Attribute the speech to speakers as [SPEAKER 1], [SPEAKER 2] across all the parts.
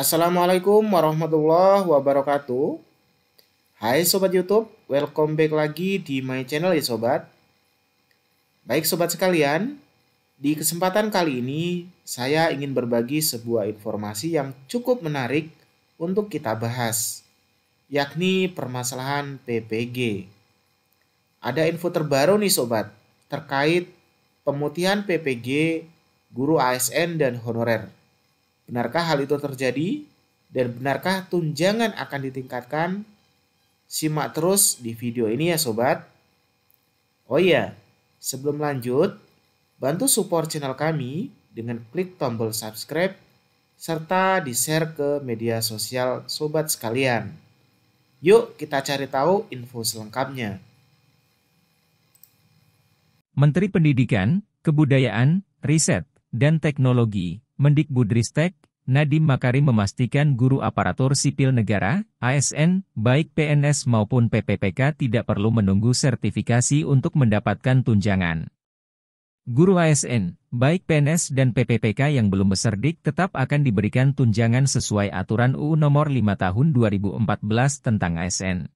[SPEAKER 1] Assalamualaikum warahmatullahi wabarakatuh. Hai sobat YouTube, welcome back lagi di my channel ya sobat. Baik sobat sekalian, di kesempatan kali ini saya ingin berbagi sebuah informasi yang cukup menarik untuk kita bahas, yakni permasalahan PPG. Ada info terbaru nih sobat terkait pemutihan PPG guru ASN dan honorer. Benarkah hal itu terjadi? Dan benarkah tunjangan akan ditingkatkan? Simak terus di video ini ya sobat. Oh iya, sebelum lanjut, bantu support channel kami dengan klik tombol subscribe serta di-share ke media sosial sobat sekalian. Yuk kita cari tahu info selengkapnya.
[SPEAKER 2] Menteri Pendidikan, Kebudayaan, Riset, dan Teknologi Mendikbudristek, Nadiem Makarim memastikan guru aparatur sipil negara, ASN, baik PNS maupun PPPK tidak perlu menunggu sertifikasi untuk mendapatkan tunjangan. Guru ASN, baik PNS dan PPPK yang belum beserdik tetap akan diberikan tunjangan sesuai aturan UU nomor 5 tahun 2014 tentang ASN.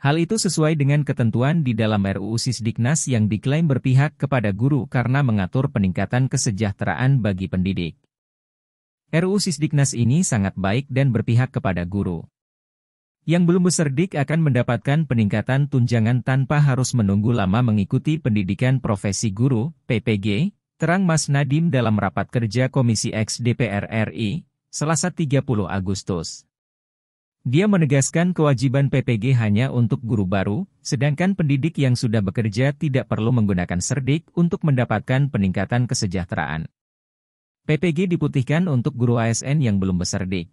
[SPEAKER 2] Hal itu sesuai dengan ketentuan di dalam RUU Sisdiknas yang diklaim berpihak kepada guru karena mengatur peningkatan kesejahteraan bagi pendidik. RUU Sisdiknas ini sangat baik dan berpihak kepada guru. Yang belum beserdik akan mendapatkan peningkatan tunjangan tanpa harus menunggu lama mengikuti pendidikan profesi guru, PPG, terang Mas Nadim dalam rapat kerja Komisi X DPR RI, Selasa 30 Agustus. Dia menegaskan kewajiban PPG hanya untuk guru baru, sedangkan pendidik yang sudah bekerja tidak perlu menggunakan serdik untuk mendapatkan peningkatan kesejahteraan. PPG diputihkan untuk guru ASN yang belum beserdik.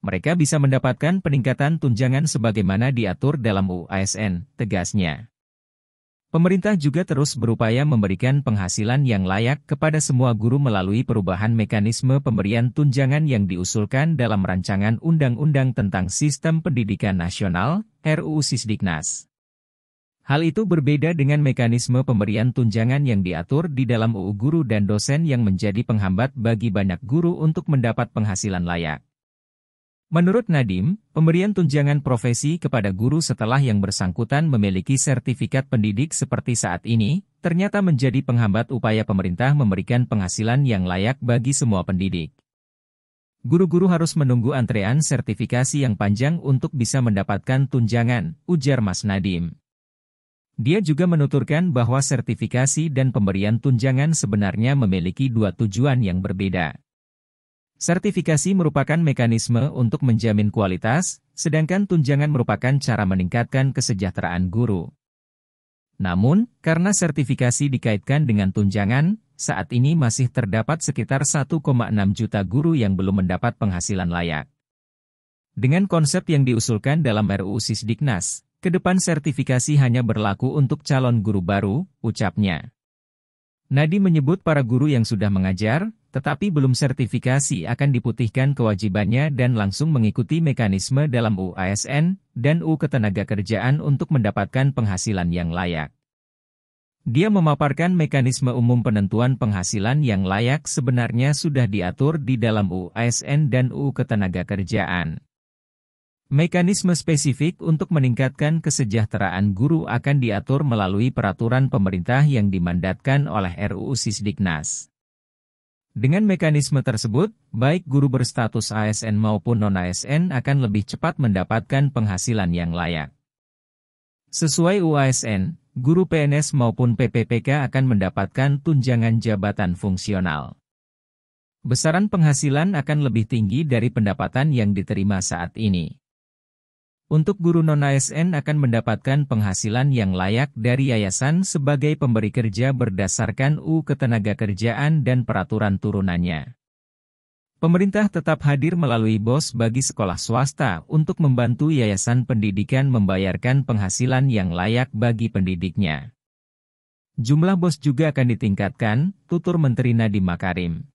[SPEAKER 2] Mereka bisa mendapatkan peningkatan tunjangan sebagaimana diatur dalam UASN, tegasnya. Pemerintah juga terus berupaya memberikan penghasilan yang layak kepada semua guru melalui perubahan mekanisme pemberian tunjangan yang diusulkan dalam Rancangan Undang-Undang tentang Sistem Pendidikan Nasional, RUU Sisdiknas. Hal itu berbeda dengan mekanisme pemberian tunjangan yang diatur di dalam UU Guru dan dosen yang menjadi penghambat bagi banyak guru untuk mendapat penghasilan layak. Menurut Nadim, pemberian tunjangan profesi kepada guru setelah yang bersangkutan memiliki sertifikat pendidik seperti saat ini, ternyata menjadi penghambat upaya pemerintah memberikan penghasilan yang layak bagi semua pendidik. Guru-guru harus menunggu antrean sertifikasi yang panjang untuk bisa mendapatkan tunjangan, ujar Mas Nadim. Dia juga menuturkan bahwa sertifikasi dan pemberian tunjangan sebenarnya memiliki dua tujuan yang berbeda. Sertifikasi merupakan mekanisme untuk menjamin kualitas, sedangkan tunjangan merupakan cara meningkatkan kesejahteraan guru. Namun, karena sertifikasi dikaitkan dengan tunjangan, saat ini masih terdapat sekitar 1,6 juta guru yang belum mendapat penghasilan layak. Dengan konsep yang diusulkan dalam RUU Sisdiknas, ke depan sertifikasi hanya berlaku untuk calon guru baru, ucapnya. Nadi menyebut para guru yang sudah mengajar, tetapi belum sertifikasi akan diputihkan kewajibannya dan langsung mengikuti mekanisme dalam UASN dan U ketenaga kerjaan untuk mendapatkan penghasilan yang layak. Dia memaparkan mekanisme umum penentuan penghasilan yang layak sebenarnya sudah diatur di dalam UASN dan U Ketenaga Kerjaan. Mekanisme spesifik untuk meningkatkan kesejahteraan guru akan diatur melalui peraturan pemerintah yang dimandatkan oleh RUU Sisdiknas. Dengan mekanisme tersebut, baik guru berstatus ASN maupun non-ASN akan lebih cepat mendapatkan penghasilan yang layak. Sesuai UASN, guru PNS maupun PPPK akan mendapatkan tunjangan jabatan fungsional. Besaran penghasilan akan lebih tinggi dari pendapatan yang diterima saat ini. Untuk guru non-ASN akan mendapatkan penghasilan yang layak dari yayasan sebagai pemberi kerja berdasarkan U ketenaga kerjaan dan peraturan turunannya. Pemerintah tetap hadir melalui BOS bagi sekolah swasta untuk membantu yayasan pendidikan membayarkan penghasilan yang layak bagi pendidiknya. Jumlah BOS juga akan ditingkatkan, tutur Menteri Nadiem Makarim.